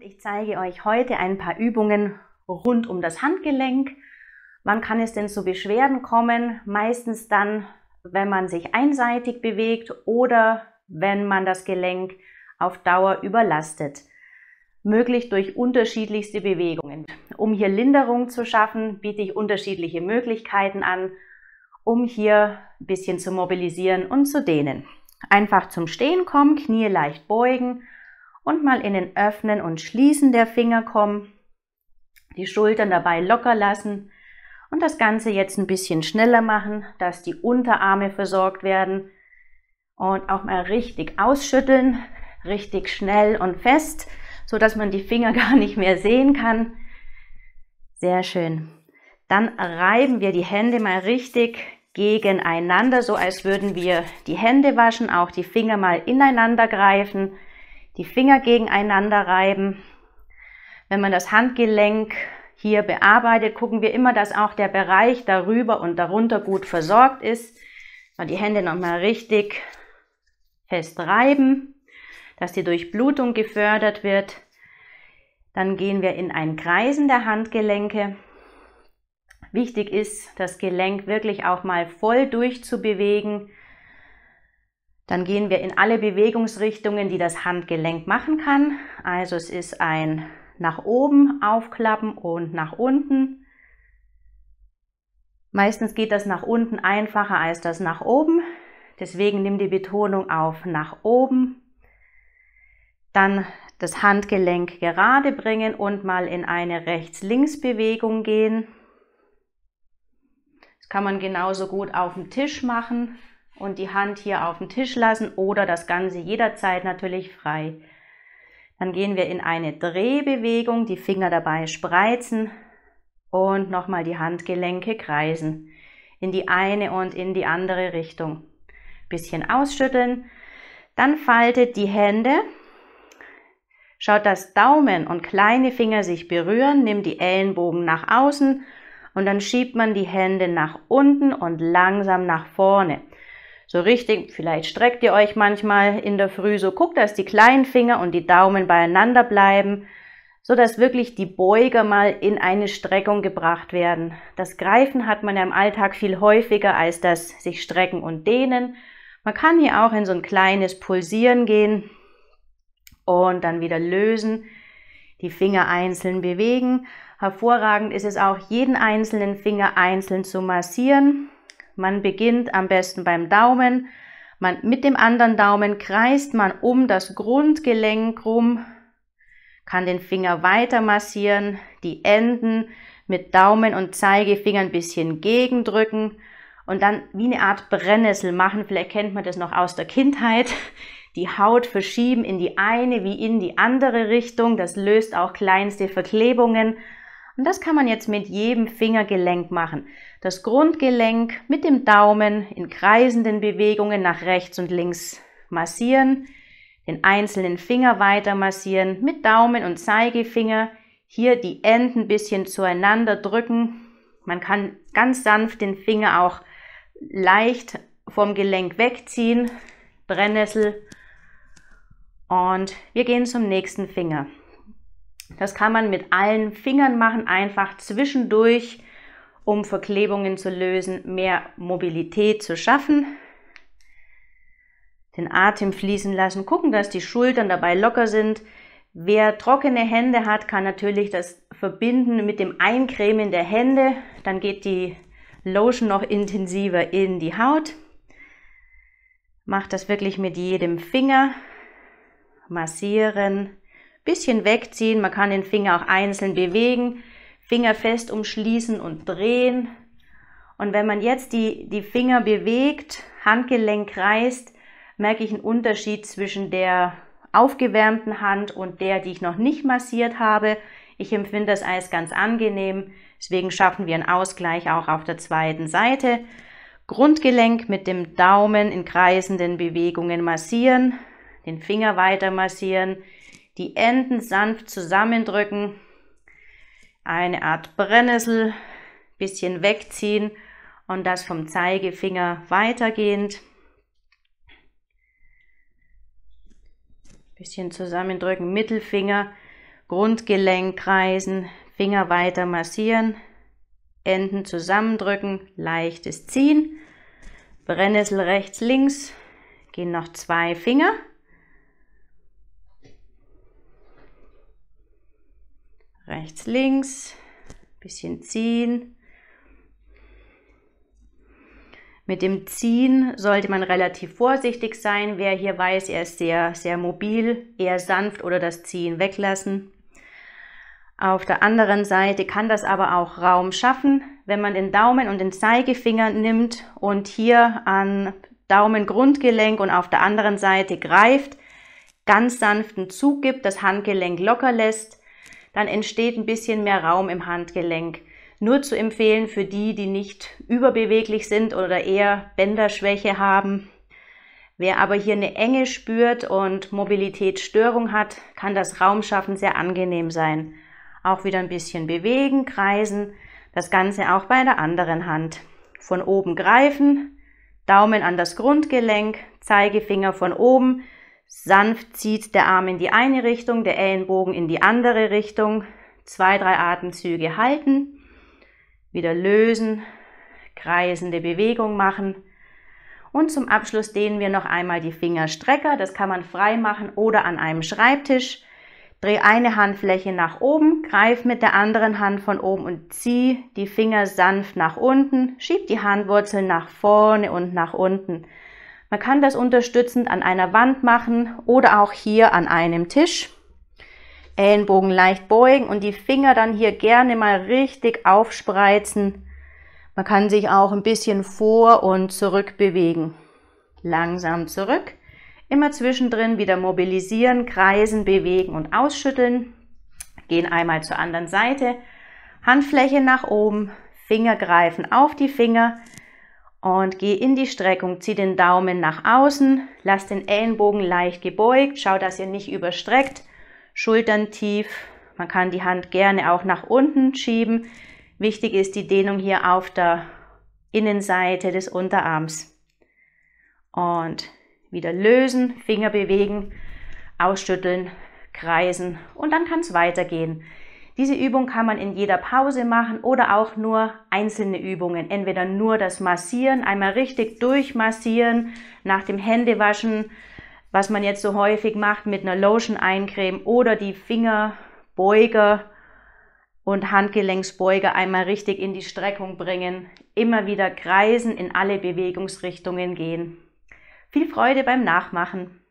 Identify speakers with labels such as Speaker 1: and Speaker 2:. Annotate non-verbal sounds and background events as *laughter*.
Speaker 1: Ich zeige euch heute ein paar Übungen rund um das Handgelenk. Wann kann es denn zu Beschwerden kommen? Meistens dann, wenn man sich einseitig bewegt oder wenn man das Gelenk auf Dauer überlastet. Möglich durch unterschiedlichste Bewegungen. Um hier Linderung zu schaffen, biete ich unterschiedliche Möglichkeiten an, um hier ein bisschen zu mobilisieren und zu dehnen. Einfach zum Stehen kommen, Knie leicht beugen und mal in den Öffnen und Schließen der Finger kommen. Die Schultern dabei locker lassen und das Ganze jetzt ein bisschen schneller machen, dass die Unterarme versorgt werden und auch mal richtig ausschütteln, richtig schnell und fest, so dass man die Finger *laughs* gar nicht mehr sehen kann. Sehr schön. Dann reiben wir die Hände mal richtig gegeneinander, so als würden wir die Hände waschen, auch die Finger mal ineinander greifen die Finger gegeneinander reiben. Wenn man das Handgelenk hier bearbeitet, gucken wir immer, dass auch der Bereich darüber und darunter gut versorgt ist. Die Hände nochmal richtig fest reiben, dass die Durchblutung gefördert wird. Dann gehen wir in ein Kreisen der Handgelenke. Wichtig ist, das Gelenk wirklich auch mal voll durchzubewegen, dann gehen wir in alle Bewegungsrichtungen, die das Handgelenk machen kann. Also es ist ein nach oben aufklappen und nach unten. Meistens geht das nach unten einfacher als das nach oben. Deswegen nimm die Betonung auf nach oben. Dann das Handgelenk gerade bringen und mal in eine Rechts-Links-Bewegung gehen. Das kann man genauso gut auf dem Tisch machen und die Hand hier auf den Tisch lassen oder das Ganze jederzeit natürlich frei. Dann gehen wir in eine Drehbewegung, die Finger dabei spreizen und nochmal die Handgelenke kreisen. In die eine und in die andere Richtung. Bisschen ausschütteln. Dann faltet die Hände. Schaut, dass Daumen und kleine Finger sich berühren. Nimmt die Ellenbogen nach außen und dann schiebt man die Hände nach unten und langsam nach vorne. So richtig, vielleicht streckt ihr euch manchmal in der Früh so, guckt, dass die kleinen Finger und die Daumen beieinander bleiben, so dass wirklich die Beuger mal in eine Streckung gebracht werden. Das Greifen hat man ja im Alltag viel häufiger als das sich strecken und dehnen. Man kann hier auch in so ein kleines Pulsieren gehen und dann wieder lösen, die Finger einzeln bewegen. Hervorragend ist es auch, jeden einzelnen Finger einzeln zu massieren man beginnt am besten beim Daumen. Man, mit dem anderen Daumen kreist man um das Grundgelenk rum, kann den Finger weiter massieren, die Enden mit Daumen und Zeigefinger ein bisschen gegendrücken und dann wie eine Art Brennnessel machen. Vielleicht kennt man das noch aus der Kindheit. Die Haut verschieben in die eine wie in die andere Richtung. Das löst auch kleinste Verklebungen. Und das kann man jetzt mit jedem Fingergelenk machen das Grundgelenk mit dem Daumen in kreisenden Bewegungen nach rechts und links massieren, den einzelnen Finger weiter massieren, mit Daumen und Zeigefinger hier die Enden ein bisschen zueinander drücken. Man kann ganz sanft den Finger auch leicht vom Gelenk wegziehen, Brennnessel. Und wir gehen zum nächsten Finger. Das kann man mit allen Fingern machen, einfach zwischendurch um Verklebungen zu lösen, mehr Mobilität zu schaffen. Den Atem fließen lassen, gucken, dass die Schultern dabei locker sind. Wer trockene Hände hat, kann natürlich das verbinden mit dem Eincremen der Hände. Dann geht die Lotion noch intensiver in die Haut. Macht das wirklich mit jedem Finger. Massieren, bisschen wegziehen. Man kann den Finger auch einzeln bewegen. Finger fest umschließen und drehen. Und wenn man jetzt die, die Finger bewegt, Handgelenk reißt, merke ich einen Unterschied zwischen der aufgewärmten Hand und der, die ich noch nicht massiert habe. Ich empfinde das als ganz angenehm, deswegen schaffen wir einen Ausgleich auch auf der zweiten Seite. Grundgelenk mit dem Daumen in kreisenden Bewegungen massieren, den Finger weiter massieren, die Enden sanft zusammendrücken, eine Art Brennnessel, bisschen wegziehen und das vom Zeigefinger weitergehend. Bisschen zusammendrücken, Mittelfinger, Grundgelenk kreisen, Finger weiter massieren, Enden zusammendrücken, leichtes Ziehen, Brennnessel rechts, links, gehen noch zwei Finger. rechts, links, bisschen ziehen. Mit dem Ziehen sollte man relativ vorsichtig sein. Wer hier weiß, er ist sehr, sehr mobil, eher sanft oder das Ziehen weglassen. Auf der anderen Seite kann das aber auch Raum schaffen, wenn man den Daumen und den Zeigefinger nimmt und hier an Daumengrundgelenk und auf der anderen Seite greift, ganz sanften Zug gibt, das Handgelenk locker lässt, dann entsteht ein bisschen mehr Raum im Handgelenk. Nur zu empfehlen für die, die nicht überbeweglich sind oder eher Bänderschwäche haben. Wer aber hier eine Enge spürt und Mobilitätsstörung hat, kann das Raumschaffen sehr angenehm sein. Auch wieder ein bisschen bewegen, kreisen, das Ganze auch bei der anderen Hand. Von oben greifen, Daumen an das Grundgelenk, Zeigefinger von oben, Sanft zieht der Arm in die eine Richtung, der Ellenbogen in die andere Richtung. Zwei, drei Atemzüge halten. Wieder lösen, kreisende Bewegung machen. Und zum Abschluss dehnen wir noch einmal die Fingerstrecker. Das kann man frei machen oder an einem Schreibtisch. Dreh eine Handfläche nach oben, greif mit der anderen Hand von oben und zieh die Finger sanft nach unten. Schieb die Handwurzeln nach vorne und nach unten. Man kann das unterstützend an einer Wand machen oder auch hier an einem Tisch. Ellenbogen leicht beugen und die Finger dann hier gerne mal richtig aufspreizen. Man kann sich auch ein bisschen vor und zurück bewegen. Langsam zurück. Immer zwischendrin wieder mobilisieren, kreisen, bewegen und ausschütteln. Gehen einmal zur anderen Seite. Handfläche nach oben, Finger greifen auf die Finger, und geh in die Streckung, zieh den Daumen nach außen, lass den Ellenbogen leicht gebeugt, schau, dass ihr nicht überstreckt, Schultern tief, man kann die Hand gerne auch nach unten schieben. Wichtig ist die Dehnung hier auf der Innenseite des Unterarms. Und wieder lösen, Finger bewegen, ausschütteln, kreisen und dann kann es weitergehen. Diese Übung kann man in jeder Pause machen oder auch nur einzelne Übungen. Entweder nur das Massieren, einmal richtig durchmassieren, nach dem Händewaschen, was man jetzt so häufig macht, mit einer Lotion eincremen oder die Fingerbeuger und Handgelenksbeuger einmal richtig in die Streckung bringen. Immer wieder kreisen, in alle Bewegungsrichtungen gehen. Viel Freude beim Nachmachen!